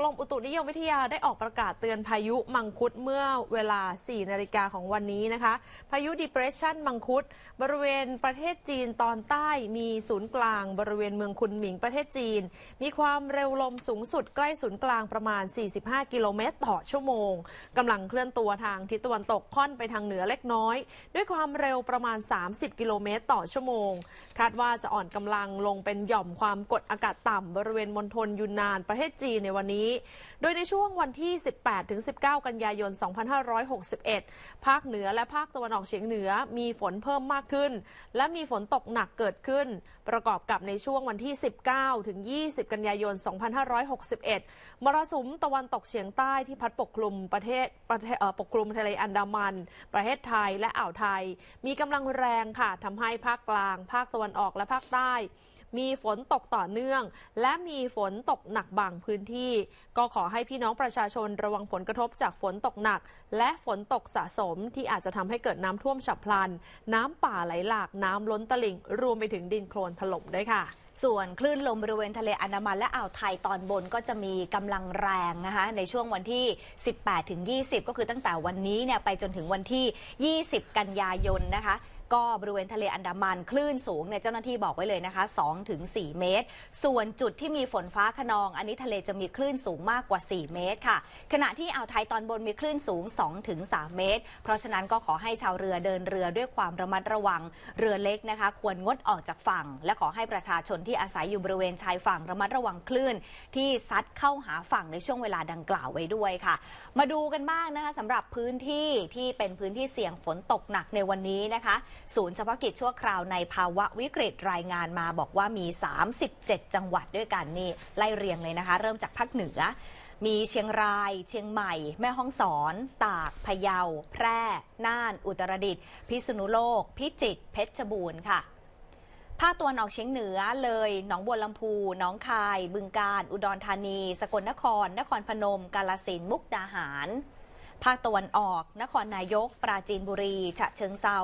กรมอุตุนิยมวิทยาได้ออกประกาศเตือนพายุมังคุดเมื่อเวลา 4 นาฬิกาของวันนี้นะคะ พายุดิเ r รสชันมังคุดบริเวณประเทศจีนตอนใต้มีศูนย์กลางบริเวณเมืองคุนหมิงประเทศจีน มีความเร็วลมสูงสุดใกล้ศูนย์กลางประมาณ 45 กิโลเมตรต่อชั่วโมงกำลังเคลื่อนตัวทางทิศตะวันตกค่อนไปทางเหนือเล็กน้อย ด้วยความเร็วประมาณ30กิโลเมตรต่อชั่วโมง คาดว่าจะอ่อนกำลังลงเป็นหย่อมความกดอากาศต่ำบริเวณมณฑลยูนนานประเทศจีนในวันนี้ี้โดยในช่วงวันที่ 18-19 กันยายน 2561 ภาคเหนือและภาคตะวันออกเฉียงเหนือ มีฝนเพิ่มมากขึ้น และมีฝนตกหนักเกิดขึ้น ประกอบกับในช่วงวันที่ 19-20 กันยายน 2561 มรสุมตะวันตกเฉียงใต้ที่พัดปกคลุม ประเทศปกคลุมทะเลอันดามัน ประเทศไทยและอ่าวไทย มีกำลังแรงค่ะทำให้ภาคกลาง ภาคตะวันออกและภาคใต้มีฝนตกต่อเนื่อง และมีฝนตกหนักบางพื้นที่ ก็ขอให้พี่น้องประชาชนระวังผลกระทบจากฝนตกหนัก และฝนตกสะสมที่อาจจะทำให้เกิดน้ำท่วมฉับพลัน น้ำป่าไหลหลาก น้ำล้นตลิ่งรวมไปถึงดินโคลนถล่มด้วยค่ะ ส่วนคลื่นลมบริเวณทะเลอันดามันและอ่าวไทยตอนบนก็จะมีกำลังแรงนะคะ ในช่วงวันที่ 18-20ถึงก็คือตั้งแต่วันนี้เนี่ยไปจนถึงวันที่ 20 กันยายนนะคะก็บริเวณทะเลอันดามันคลื่นสูงเนี่ยเจ้าหน้าที่บอกไว้เลยนะคะ 2-4 เมตร ส่วนจุดที่มีฝนฟ้าขนองอันนี้ทะเลจะมีคลื่นสูงมากกว่า 4 เมตรค่ะ ขณะที่อ่าวไทยตอนบนมีคลื่นสูง 2-3 เมตร เพราะฉะนั้นก็ขอให้ชาวเรือเดินเรือด้วยความระมัดระวัง เรือเล็กนะคะ ควรงดออกจากฝั่ง และขอให้ประชาชนที่อาศัยอยู่บริเวณชายฝั่งระมัดระวังคลื่น ที่ซัดเข้าหาฝั่งในช่วงเวลาดังกล่าวไว้ด้วยค่ะ มาดูกันบ้างนะคะสำหรับพื้นที่ที่เป็นพื้นที่เสี่ยงฝนตกหนักในวันนี้นะคะศูนย์เฉพาะกิจชั่วคราวในภาวะวิกฤตรายงานมาบอกว่ามี 37 จังหวัดด้วยกันนี่ไล่เรียงเลยนะคะ เริ่มจากภาคเหนือ มีเชียงราย เชียงใหม่ แม่ฮ่องสอน ตากพะเยา แพร่ น่าน อุตรดิตถ์พิษณุโลก พิจิตรเพชรบูรณ์ค่ะภาคตัวนออกเฉียงเหนือเลยหนองบัวลำพูหนองคาย บึงกาฬอุดรธานี สกลนคร นครพนมกาลสินมุกดาหารภาคตะวันออก นครนายก ปราจีนบุรี ฉะเชิงเซา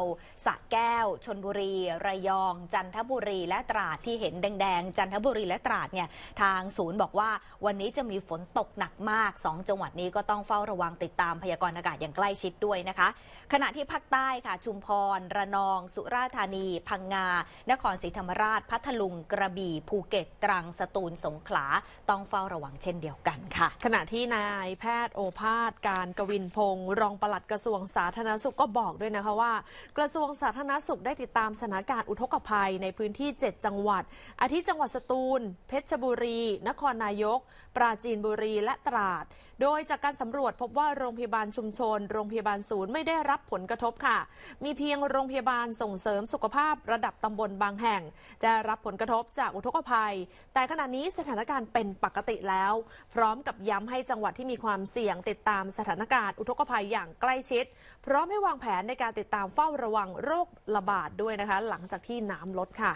สะแก้ว ชนบุรี ระยอง จันทบุรี และตราดที่เห็นแดงๆ จันทบุรีและตราดเนี่ยทางศูนย์บอกว่าวันนี้จะมีฝนตกหนักมาก2จังหวัดนี้ก็ต้องเฝ้าระวังติดตามพยากรณ์อากาศอย่างใกล้ชิดด้วยนะคะ ขณะที่ภาคใต้ค่ะ ชุมพร ระนอง สุราษฎร์ธานี พังงานครศรีธรรมราช พัทลุง กระบี่ ภูเก็ต ตรังสตูลสงขลา ต้องเฝ้าระวังเช่นเดียวกันค่ะ ขณะที่นายแพทย์โอภาสการกวินพงศ์รองปลัดกระทรวงสาธารณสุขก็บอกด้วยนะคะว่า กระทรวงสาธารณสุขได้ติดตามสถานการณ์อุทกภัยในพื้นที่ 7 จังหวัดอาทิจังหวัดสตูล เพชรบุรี นครนายก ปราจีนบุรีและตราดโดยจากการสำรวจพบว่าโรงพยาบาลชุมชนโรงพยาบาลศูนย์ไม่ได้รับผลกระทบค่ะ มีเพียงโรงพยาบาลส่งเสริมสุขภาพ ระดับตำบลบางแห่งได้รับผลกระทบจากอุทกภัย แต่ขณะนี้สถานการณ์เป็นปกติแล้ว พร้อมกับย้ำให้จังหวัดที่มีความเสี่ยงติดตามสถานการณ์อุทกภัยอย่างใกล้ชิด พร้อมให้วางแผนในการติดตามเฝ้าระวังโรคระบาดด้วยนะคะ หลังจากที่น้ำลดค่ะ